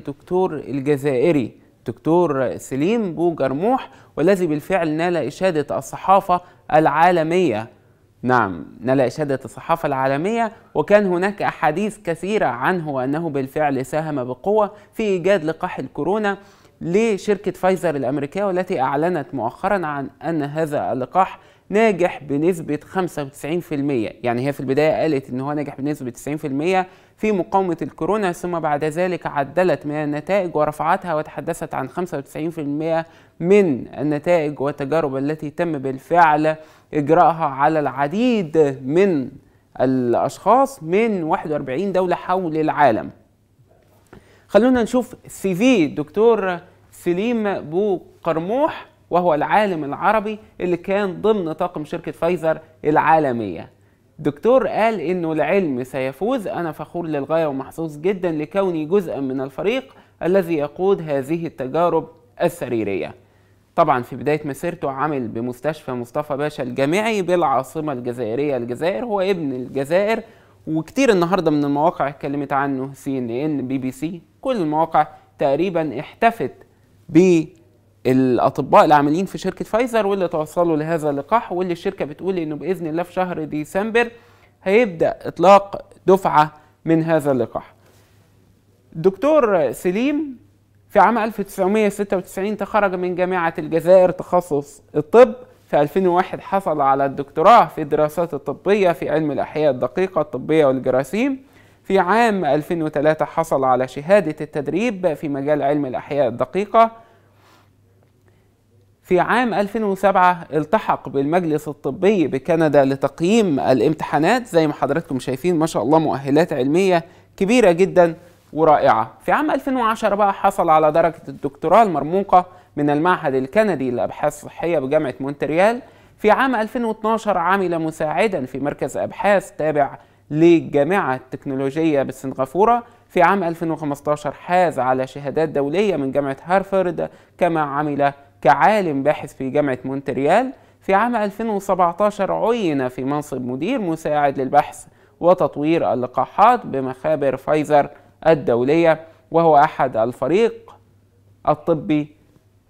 الدكتور الجزائري دكتور سليم بوجرموح والذي بالفعل نال إشادة الصحافة العالمية نعم نال إشادة الصحافة العالمية وكان هناك أحاديث كثيرة عنه وأنه بالفعل ساهم بقوة في إيجاد لقاح الكورونا لشركة فايزر الأمريكية والتي أعلنت مؤخرا عن أن هذا اللقاح ناجح بنسبة 95% يعني هي في البداية قالت إن هو ناجح بنسبة 90% في مقاومة الكورونا ثم بعد ذلك عدلت من النتائج ورفعتها وتحدثت عن 95% من النتائج والتجارب التي تم بالفعل إجراءها على العديد من الأشخاص من 41 دولة حول العالم خلونا نشوف سي في دكتور سليم بو قرموح وهو العالم العربي اللي كان ضمن طاقم شركة فايزر العالمية دكتور قال انه العلم سيفوز انا فخور للغاية ومحظوظ جدا لكوني جزءا من الفريق الذي يقود هذه التجارب السريرية طبعا في بداية مسيرته عمل بمستشفى مصطفى باشا الجامعي بالعاصمة الجزائرية الجزائر هو ابن الجزائر وكتير النهاردة من المواقع اتكلمت عنه سي ان ان بي بي سي كل المواقع تقريبا احتفت بالاطباء العاملين في شركه فايزر واللي توصلوا لهذا اللقاح واللي الشركه بتقول انه باذن الله في شهر ديسمبر هيبدا اطلاق دفعه من هذا اللقاح. الدكتور سليم في عام 1996 تخرج من جامعه الجزائر تخصص الطب في 2001 حصل على الدكتوراه في الدراسات الطبية في علم الأحياء الدقيقة الطبية والجراثيم في عام 2003 حصل على شهادة التدريب في مجال علم الأحياء الدقيقة في عام 2007 التحق بالمجلس الطبي بكندا لتقييم الامتحانات زي ما حضراتكم شايفين ما شاء الله مؤهلات علمية كبيرة جدا ورائعة في عام 2010 بقى حصل على درجة الدكتوراه المرموقة من المعهد الكندي لأبحاث صحية بجامعة مونتريال في عام 2012 عمل مساعدا في مركز أبحاث تابع للجامعة التكنولوجية بالسنغافورة في عام 2015 حاز على شهادات دولية من جامعة هارفارد كما عمل كعالم باحث في جامعة مونتريال في عام 2017 عين في منصب مدير مساعد للبحث وتطوير اللقاحات بمخابر فايزر الدولية وهو أحد الفريق الطبي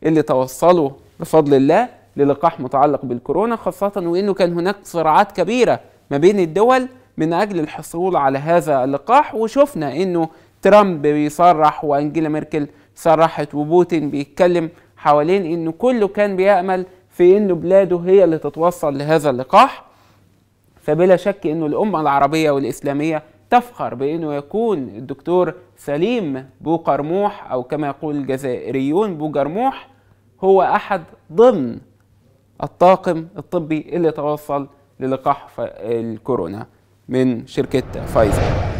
اللي توصلوا بفضل الله للقاح متعلق بالكورونا خاصة وأنه كان هناك صراعات كبيرة ما بين الدول من أجل الحصول على هذا اللقاح وشفنا أنه ترامب بيصرح وأنجيلا ميركل صرحت وبوتين بيتكلم حوالين أنه كله كان بيأمل في أنه بلاده هي اللي تتوصل لهذا اللقاح فبلا شك أنه الأمة العربية والإسلامية تفخر بأنه يكون الدكتور سليم بوقرموح أو كما يقول الجزائريون بوقرموح هو أحد ضمن الطاقم الطبي اللي توصل للقاح الكورونا من شركة فايزر